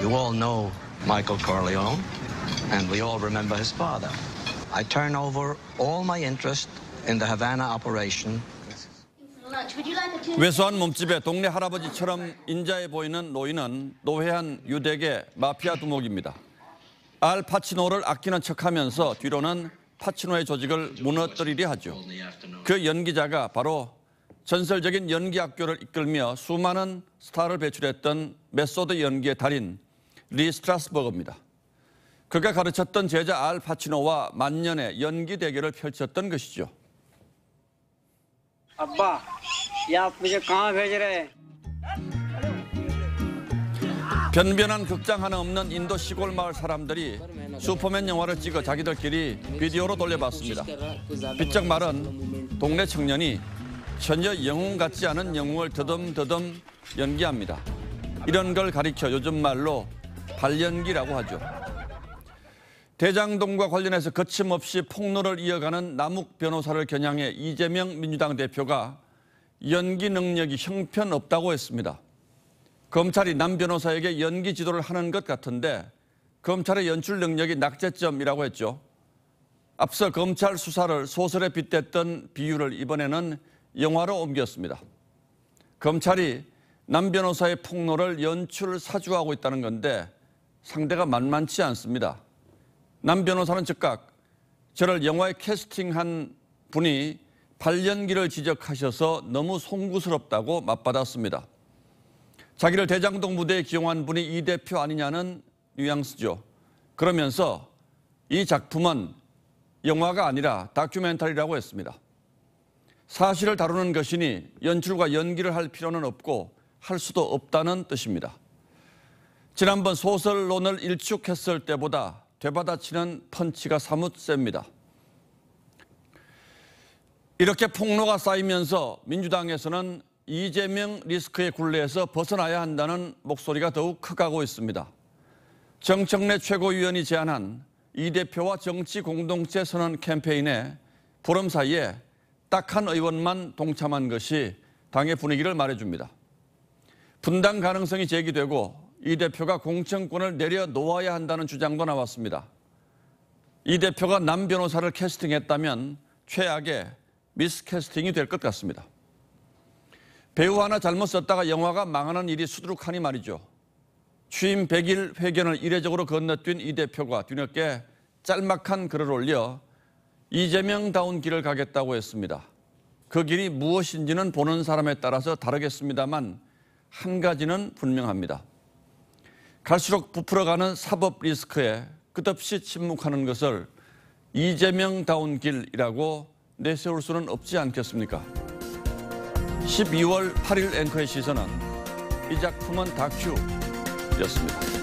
You all know Michael Corleone, and we all remember his father. I turn over all my interest in the Havana operation. 왜소한 몸집에 동네 할아버지처럼 인자해 보이는 로이는 노회한 유대계 마피아 두목입니다. 알 파치노를 아끼는 척하면서 뒤로는 파치노의 조직을 무너뜨리려 하죠. 그 연기자가 바로 전설적인 연기학교를 이끌며 수많은 스타를 배출했던 메소드 연기의 달인 리 스트라스버그입니다. 그가 가르쳤던 제자 알 파치노와 만년의 연기 대결을 펼쳤던 것이죠. 아빠, 야, 무슨 강화 지래 변변한 극장 하나 없는 인도 시골 마을 사람들이 슈퍼맨 영화를 찍어 자기들끼리 비디오로 돌려봤습니다. 빗적 말은 동네 청년이 전혀 영웅 같지 않은 영웅을 더듬더듬 연기합니다. 이런 걸 가리켜 요즘 말로 발연기라고 하죠. 대장동과 관련해서 거침없이 폭로를 이어가는 남욱 변호사를 겨냥해 이재명 민주당 대표가 연기 능력이 형편없다고 했습니다. 검찰이 남 변호사에게 연기 지도를 하는 것 같은데 검찰의 연출 능력이 낙제점이라고 했죠. 앞서 검찰 수사를 소설에 빗댔던 비유를 이번에는 영화로 옮겼습니다. 검찰이 남 변호사의 폭로를 연출 사주하고 있다는 건데 상대가 만만치 않습니다. 남 변호사는 즉각 저를 영화에 캐스팅한 분이 발연기를 지적하셔서 너무 송구스럽다고 맞받았습니다. 자기를 대장동 무대에 기용한 분이 이 대표 아니냐는 뉘앙스죠. 그러면서 이 작품은 영화가 아니라 다큐멘터리라고 했습니다. 사실을 다루는 것이니 연출과 연기를 할 필요는 없고 할 수도 없다는 뜻입니다. 지난번 소설론을 일축했을 때보다 되받아치는 펀치가 사뭇 셉니다. 이렇게 폭로가 쌓이면서 민주당에서는 이재명 리스크의 굴레에서 벗어나야 한다는 목소리가 더욱 커가고 있습니다. 정청래 최고위원이 제안한 이 대표와 정치 공동체 선언 캠페인에 보름 사이에 딱 한 의원만 동참한 것이 당의 분위기를 말해줍니다. 분당 가능성이 제기되고 이 대표가 공천권을 내려놓아야 한다는 주장도 나왔습니다. 이 대표가 남 변호사를 캐스팅했다면 최악의 미스캐스팅이 될 것 같습니다. 배우 하나 잘못 썼다가 영화가 망하는 일이 수두룩하니 말이죠. 취임 100일 회견을 이례적으로 건너뛴 이 대표가 뒤늦게 짤막한 글을 올려 이재명다운 길을 가겠다고 했습니다. 그 길이 무엇인지는 보는 사람에 따라서 다르겠습니다만 한 가지는 분명합니다. 갈수록 부풀어가는 사법 리스크에 끝없이 침묵하는 것을 이재명다운 길이라고 내세울 수는 없지 않겠습니까? 12월 8일 앵커의 시선은 이 작품은 다큐였습니다.